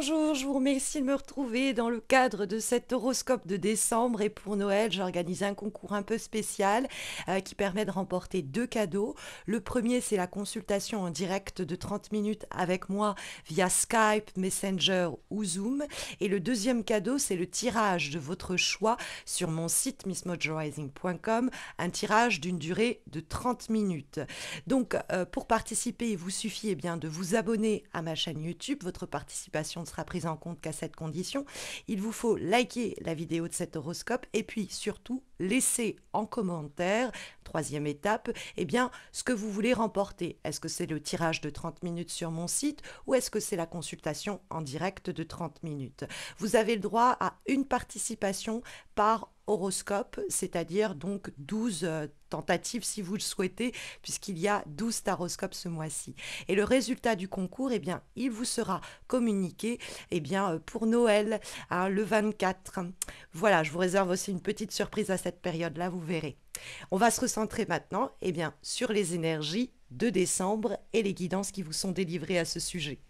Bonjour, je vous remercie de me retrouver dans le cadre de cet horoscope de décembre et pour Noël, j'organise un concours un peu spécial euh, qui permet de remporter deux cadeaux. Le premier, c'est la consultation en direct de 30 minutes avec moi via Skype, Messenger ou Zoom et le deuxième cadeau, c'est le tirage de votre choix sur mon site missmojorising.com, un tirage d'une durée de 30 minutes. Donc euh, pour participer, il vous suffit eh bien de vous abonner à ma chaîne YouTube, votre participation sera prise en compte qu'à cette condition. Il vous faut liker la vidéo de cet horoscope et puis surtout laisser en commentaire, troisième étape, eh bien, ce que vous voulez remporter. Est-ce que c'est le tirage de 30 minutes sur mon site ou est-ce que c'est la consultation en direct de 30 minutes Vous avez le droit à une participation par horoscope, c'est-à-dire donc 12 euh, tentatives si vous le souhaitez, puisqu'il y a 12 taroscopes ce mois-ci. Et le résultat du concours, eh bien, il vous sera communiqué eh bien, euh, pour Noël, hein, le 24. Voilà, je vous réserve aussi une petite surprise à cette période-là, vous verrez. On va se recentrer maintenant eh bien, sur les énergies de décembre et les guidances qui vous sont délivrées à ce sujet.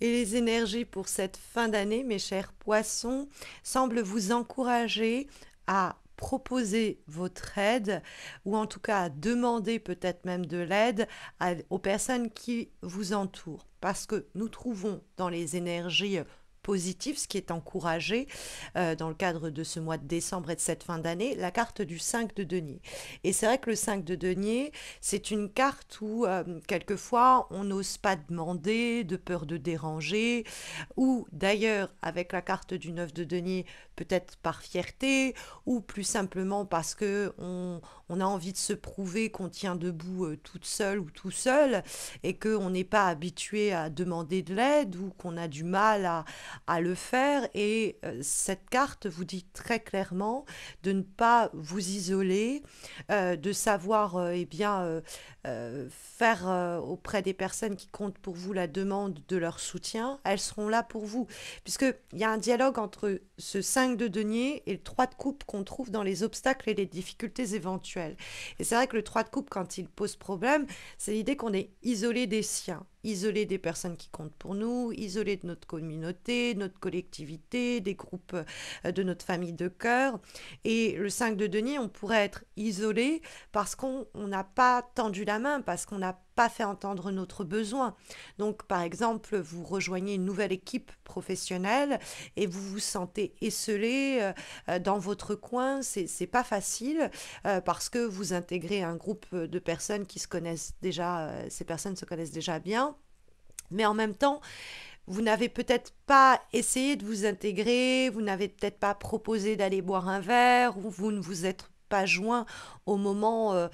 Et les énergies pour cette fin d'année, mes chers poissons, semblent vous encourager à proposer votre aide ou en tout cas à demander peut-être même de l'aide aux personnes qui vous entourent parce que nous trouvons dans les énergies euh, positif, ce qui est encouragé euh, dans le cadre de ce mois de décembre et de cette fin d'année, la carte du 5 de denier. Et c'est vrai que le 5 de denier, c'est une carte où euh, quelquefois on n'ose pas demander de peur de déranger, ou d'ailleurs avec la carte du 9 de denier, peut-être par fierté, ou plus simplement parce que on, a envie de se prouver qu'on tient debout euh, toute seule ou tout seul, et qu'on n'est pas habitué à demander de l'aide, ou qu'on a du mal à, à le faire et euh, cette carte vous dit très clairement de ne pas vous isoler, euh, de savoir et euh, eh bien faire auprès des personnes qui comptent pour vous la demande de leur soutien, elles seront là pour vous puisqu'il y a un dialogue entre ce 5 de denier et le 3 de coupe qu'on trouve dans les obstacles et les difficultés éventuelles. Et c'est vrai que le 3 de coupe quand il pose problème, c'est l'idée qu'on est isolé des siens isolés des personnes qui comptent pour nous, isolés de notre communauté, notre collectivité, des groupes euh, de notre famille de cœur. Et le 5 de denier, on pourrait être isolé parce qu'on n'a pas tendu la main, parce qu'on n'a pas fait entendre notre besoin. Donc, par exemple, vous rejoignez une nouvelle équipe professionnelle et vous vous sentez esselé euh, euh, dans votre coin, c'est pas facile euh, parce que vous intégrez un groupe de personnes qui se connaissent déjà, ces personnes se connaissent déjà bien, mais en même temps, vous n'avez peut-être pas essayé de vous intégrer, vous n'avez peut-être pas proposé d'aller boire un verre, ou vous ne vous êtes pas joint au moment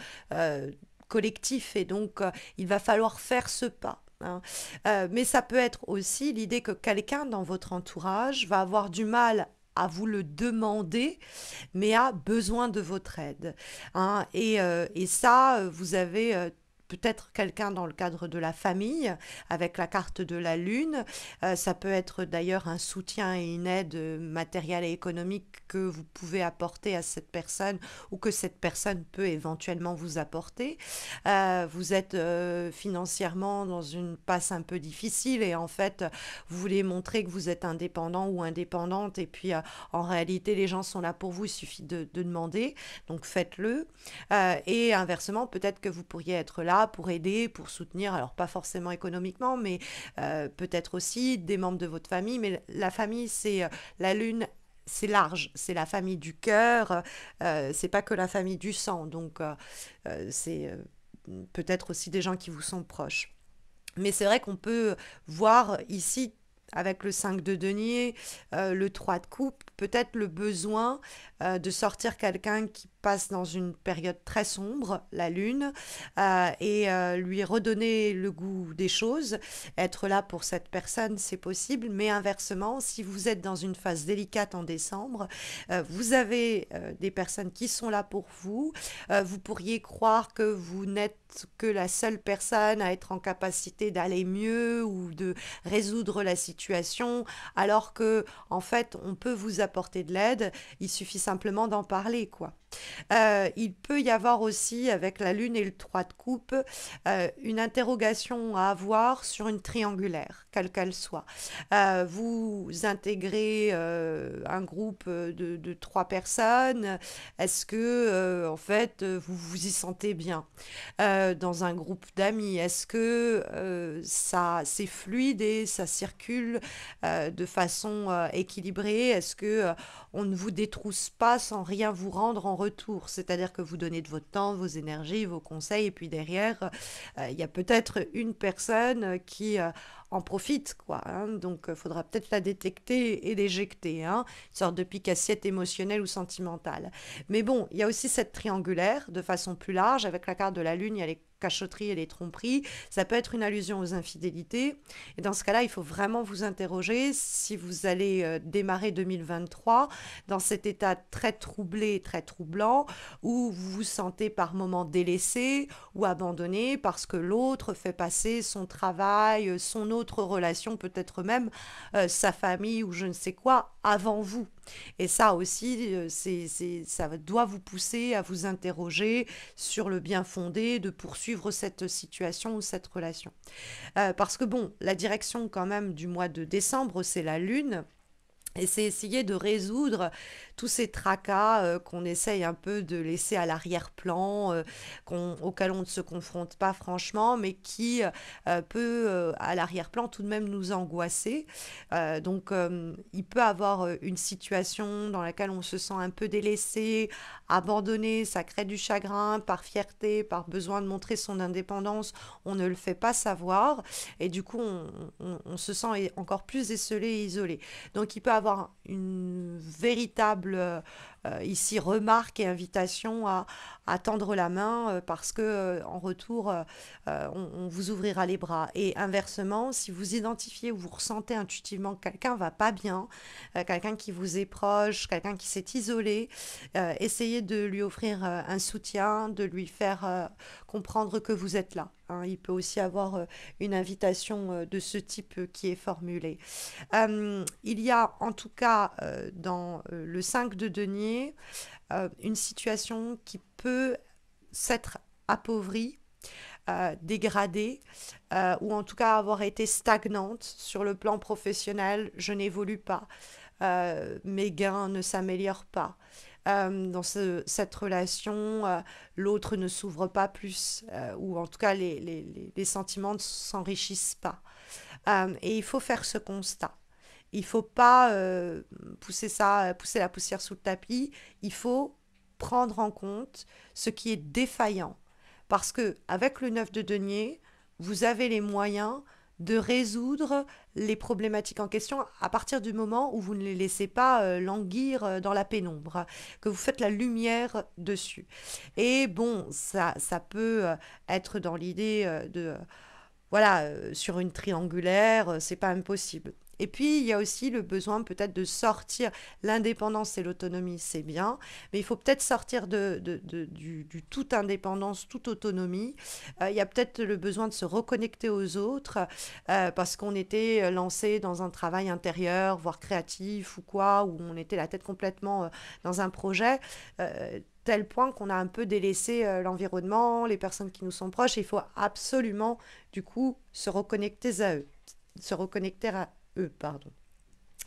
collectif et donc euh, il va falloir faire ce pas. Hein. Euh, mais ça peut être aussi l'idée que quelqu'un dans votre entourage va avoir du mal à vous le demander, mais a besoin de votre aide. Hein. Et, euh, et, ça, vous avez peut-être quelqu'un dans le cadre de la famille, avec la carte de la Lune. Euh, ça peut être d'ailleurs un soutien et une aide matérielle et économique que vous pouvez apporter à cette personne ou que cette personne peut éventuellement vous apporter. Euh, vous êtes euh, financièrement dans une passe un peu difficile et en fait, vous voulez montrer que vous êtes indépendant ou indépendante et puis en réalité, les gens sont là pour vous, il suffit de demander, donc faites-le. et inversement, peut-être que vous pourriez être là pour aider, pour soutenir, alors pas forcément économiquement, mais euh, peut-être aussi des membres de votre famille. Mais la famille, c'est euh, la lune c'est large, c'est la famille du cœur, euh, c'est pas que la famille du sang, donc c'est peut-être aussi des gens qui vous sont proches. Mais c'est vrai qu'on peut voir ici avec le 5 de denier, le 3 de coupe, peut-être le besoin de sortir quelqu'un qui passe dans une période très sombre, la lune, euh, et euh, lui redonner le goût des choses. Être là pour cette personne, c'est possible, mais inversement, si vous êtes dans une phase délicate en décembre, euh, vous avez des personnes qui sont là pour vous. vous pourriez croire que vous n'êtes que la seule personne à être en capacité d'aller mieux ou de résoudre la situation, alors que, en fait, on peut vous apporter de l'aide. Il suffit simplement d'en parler, quoi. Euh, il peut y avoir aussi, avec la Lune et le 3 de coupe, euh, une interrogation à avoir sur une triangulaire, quelle qu'elle soit. Euh, vous intégrez un groupe de, de trois personnes. Est-ce que, en fait, vous vous y sentez bien dans un groupe d'amis Est-ce que ça, c'est fluide et ça circule de façon équilibrée Est-ce que on ne vous détrousse pas sans rien vous rendre en retour, c'est-à-dire que vous donnez de votre temps, vos énergies, vos conseils, et puis derrière, euh, il y a peut-être une personne qui euh, en profite, quoi. Hein. donc, il euh, faudra peut-être la détecter et l'éjecter, hein. une sorte de pique-assiette émotionnelle ou sentimentale. Mais bon, il y a aussi cette triangulaire de façon plus large, avec la carte de la Lune, il y a les cachotteries et les tromperies. Ça peut être une allusion aux infidélités. Et dans ce cas-là, il faut vraiment vous interroger si vous allez euh, démarrer 2023 dans cet état très troublé, très troublant, où vous vous sentez par moments délaissé ou abandonné parce que l'autre fait passer son travail, son autre relation, peut-être même euh, sa famille ou je ne sais quoi avant vous. Et ça aussi, euh, c'est, ça doit vous pousser à vous interroger sur le bien fondé de poursuivre cette situation ou cette relation. Euh, parce que bon, la direction quand même du mois de décembre, c'est la Lune. Et c'est essayer de résoudre tous ces tracas euh, qu'on essaye un peu de laisser à l'arrière-plan, euh, qu'on auxquels on ne se confronte pas franchement, mais qui euh, peut à l'arrière-plan tout de même nous angoisser. donc il peut avoir une situation dans laquelle on se sent un peu délaissé, abandonné, ça crée du chagrin par fierté, par besoin de montrer son indépendance, on ne le fait pas savoir et du coup on, on, se sent e-, encore plus esselé isolé. Donc il peut avoir une véritable euh, ici remarque et invitation à, tendre la main euh, parce que euh, en retour on, vous ouvrira les bras et inversement si vous identifiez ou vous ressentez intuitivement que quelqu'un va pas bien quelqu'un qui vous est proche quelqu'un qui s'est isolé essayez de lui offrir un soutien de lui faire comprendre que vous êtes là Hein, il peut aussi avoir euh, une invitation euh, de ce type euh, qui est formulée. il y a en tout cas dans le 5 de denier une situation qui peut s'être appauvrie dégradée ou en tout cas avoir été stagnante sur le plan professionnel. Je n'évolue pas, mes gains ne s'améliorent pas. Euh, dans cette relation, euh, l'autre ne s'ouvre pas plus, euh, ou en tout cas les, les, les sentiments ne s'enrichissent pas. et il faut faire ce constat. Il ne faut pas pousser, ça, pousser la poussière sous le tapis, il faut prendre en compte ce qui est défaillant. Parce que avec le 9 de denier, vous avez les moyens de résoudre les problématiques en question à partir du moment où vous ne les laissez pas euh, languir euh, dans la pénombre, que vous faites la lumière dessus. Et bon, ça, ça peut euh, être dans l'idée de... Voilà, sur une triangulaire, c'est pas impossible. Et puis, il y a aussi le besoin peut-être de sortir. L'indépendance et l'autonomie, c'est bien, mais il faut peut-être sortir de, du, du, toute indépendance, toute autonomie. Euh, il y a peut-être le besoin de se reconnecter aux autres euh, parce qu'on était euh, lancé dans un travail intérieur, voire créatif ou quoi, où on était la tête complètement dans un projet tel point qu'on a un peu délaissé l'environnement, les personnes qui nous sont proches. Il faut absolument, du coup, se reconnecter à eux, se reconnecter à, euh, pardon.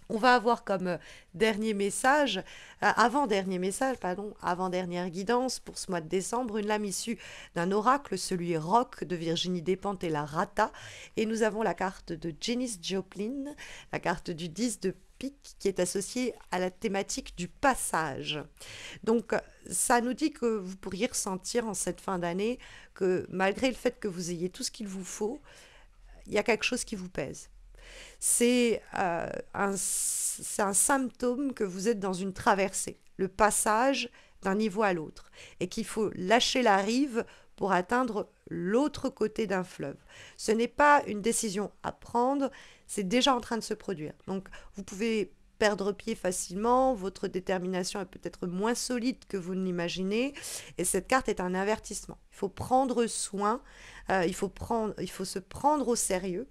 On va avoir comme euh, dernier message, euh, avant-dernier message, pardon, avant-dernière guidance pour ce mois de décembre, une lame issue d'un oracle, celui rock de Virginie Despentes et la Rata. Et nous avons la carte de Janice Joplin, la carte du 10 de pique qui est associée à la thématique du passage. Donc ça nous dit que vous pourriez ressentir en cette fin d'année que malgré le fait que vous ayez tout ce qu'il vous faut, il y a quelque chose qui vous pèse euh, c'est un, symptôme que vous êtes dans une traversée, le passage d'un niveau à l'autre, et qu'il faut lâcher la rive pour atteindre l'autre côté d'un fleuve. Ce n'est pas une décision à prendre, c'est déjà en train de se produire. Donc vous pouvez perdre pied facilement, votre détermination est peut-être moins solide que vous ne l'imaginez, et cette carte est un avertissement. Il faut prendre soin, euh, il faut se prendre au sérieux,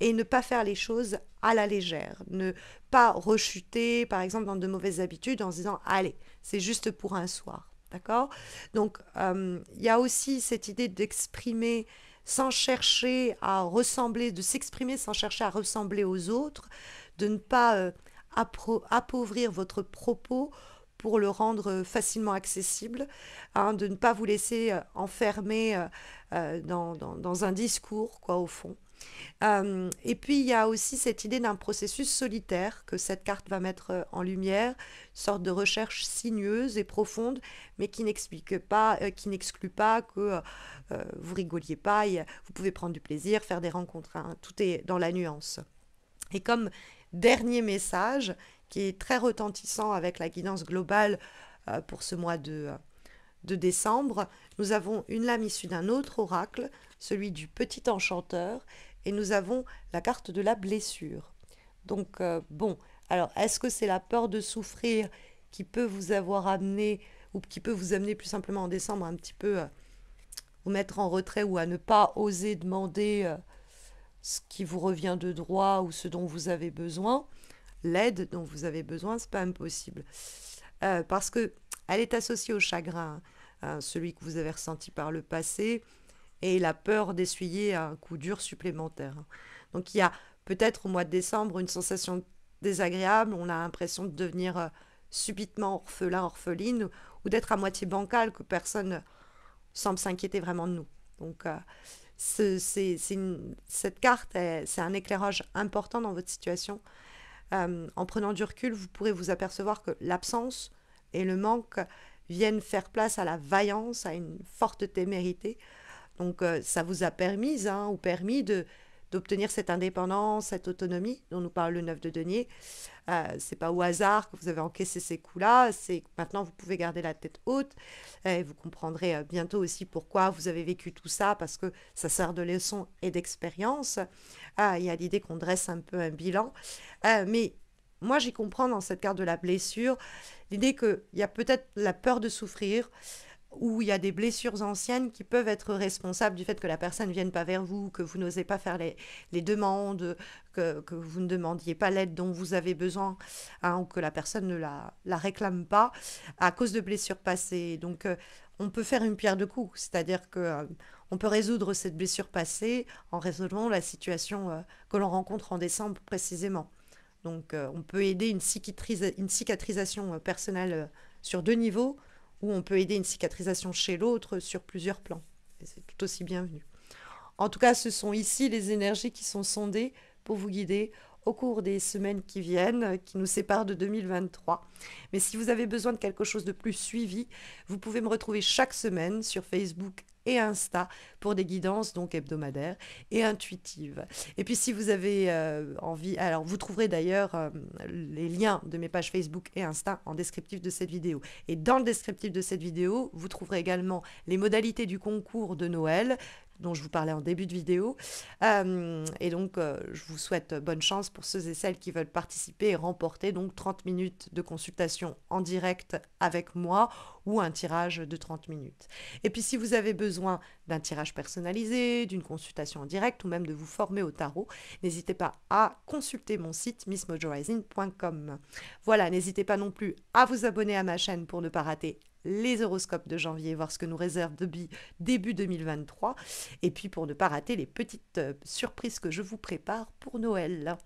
et ne pas faire les choses à la légère, ne pas rechuter par exemple dans de mauvaises habitudes en se disant allez, c'est juste pour un soir. D'accord Donc euh, il y a aussi cette idée d'exprimer sans chercher à ressembler, de s'exprimer sans chercher à ressembler aux autres, de ne pas euh, appauvrir votre propos pour le rendre euh, facilement accessible, hein, de ne pas vous laisser enfermer dans, dans, un discours, quoi, au fond. Euh, et puis il y a aussi cette idée d'un processus solitaire que cette carte va mettre euh, en lumière, sorte de recherche sinueuse et profonde, mais qui n'explique pas, euh, qui n'exclut pas que vous rigoliez pas, vous pouvez prendre du plaisir, faire des rencontres, hein, tout est dans la nuance. Et comme dernier message, qui est très retentissant avec la guidance globale pour ce mois de, de décembre, nous avons une lame issue d'un autre oracle, celui du petit enchanteur, et nous avons la carte de la blessure. Donc, euh, bon, alors, est-ce que c'est la peur de souffrir qui peut vous avoir amené, ou qui peut vous amener plus simplement en décembre un petit peu euh, vous mettre en retrait ou à ne pas oser demander euh, ce qui vous revient de droit ou ce dont vous avez besoin L'aide dont vous avez besoin, c'est pas impossible. parce que elle est associée au chagrin, hein, hein, celui que vous avez ressenti par le passé, et la peur d'essuyer un coup dur supplémentaire. Donc il y a peut-être au mois de décembre une sensation désagréable, on a l'impression de devenir euh, subitement orphelin, orpheline, ou d'être à moitié bancal, que personne semble s'inquiéter vraiment de nous. Donc euh, cette carte, c'est un éclairage important dans votre situation. Euh, en prenant du recul, vous pourrez vous apercevoir que l'absence et le manque viennent faire place à la vaillance, à une forte témérité, donc euh, ça vous a permis hein, ou permis de d'obtenir cette indépendance, cette autonomie dont nous parle le 9 de denier. Euh, Ce n'est pas au hasard que vous avez encaissé ces coups-là, c'est maintenant vous pouvez garder la tête haute et vous comprendrez euh, bientôt aussi pourquoi vous avez vécu tout ça, parce que ça sert de leçon et d'expérience. Ah, il y a l'idée qu'on dresse un peu un bilan. mais moi, j'y comprends dans cette carte de la blessure l'idée qu'il y a peut-être la peur de souffrir, où il y a des blessures anciennes qui peuvent être responsables du fait que la personne ne vienne pas vers vous, que vous n'osez pas faire les, demandes, que, vous ne demandiez pas l'aide dont vous avez besoin, hein, ou que la personne ne la, réclame pas à cause de blessures passées. Donc, euh, on peut faire une pierre de coups, c'est-à-dire que euh, on peut résoudre cette blessure passée en résolvant la situation euh, que l'on rencontre en décembre précisément. Donc, on peut aider une cicatrisation personnelle sur deux niveaux où on peut aider une cicatrisation chez l'autre sur plusieurs plans. c'est tout aussi bienvenu. En tout cas, ce sont ici les énergies qui sont sondées pour vous guider au cours des semaines qui viennent, qui nous séparent de 2023. Mais si vous avez besoin de quelque chose de plus suivi, vous pouvez me retrouver chaque semaine sur Facebook et Insta pour des guidances donc hebdomadaires et intuitives. Et puis si vous avez euh, envie, alors vous trouverez d'ailleurs euh, les liens de mes pages Facebook et Insta en descriptif de cette vidéo. Et dans le descriptif de cette vidéo, vous trouverez également les modalités du concours de Noël, dont je vous parlais en début de vidéo. Euh, et donc, euh, je vous souhaite bonne chance pour ceux et celles qui veulent participer et remporter donc 30 minutes de consultation en direct avec moi ou un tirage de 30 minutes. Et puis, si vous avez besoin d'un tirage personnalisé, d'une consultation en direct ou même de vous former au tarot, n'hésitez pas à consulter mon site missmojoising.com Voilà, n'hésitez pas non plus à vous abonner à ma chaîne pour ne pas rater les horoscopes de janvier, voir ce que nous réserve billes début 2023, et puis pour ne pas rater les petites euh, surprises que je vous prépare pour Noël.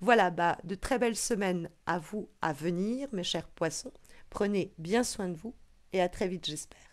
Voilà, bah, de très belles semaines à vous à venir, mes chers poissons. Prenez bien soin de vous et à très vite, j'espère.